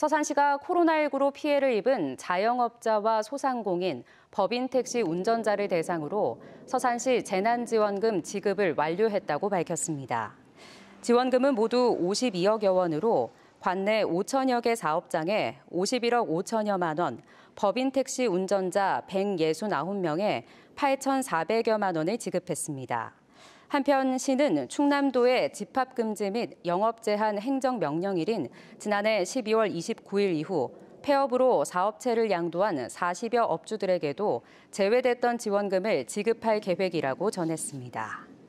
서산시가 코로나19로 피해를 입은 자영업자와 소상공인, 법인 택시 운전자를 대상으로 서산시 재난지원금 지급을 완료했다고 밝혔습니다. 지원금은 모두 52억여 원으로 관내 5천여 개 사업장에 51억 5천여만 원, 법인 택시 운전자 169명에 8,400여만 원을 지급했습니다. 한편 시는 충남도의 집합금지 및 영업제한 행정명령일인 지난해 12월 29일 이후 폐업으로 사업체를 양도한 40여 업주들에게도 제외됐던 지원금을 지급할 계획이라고 전했습니다.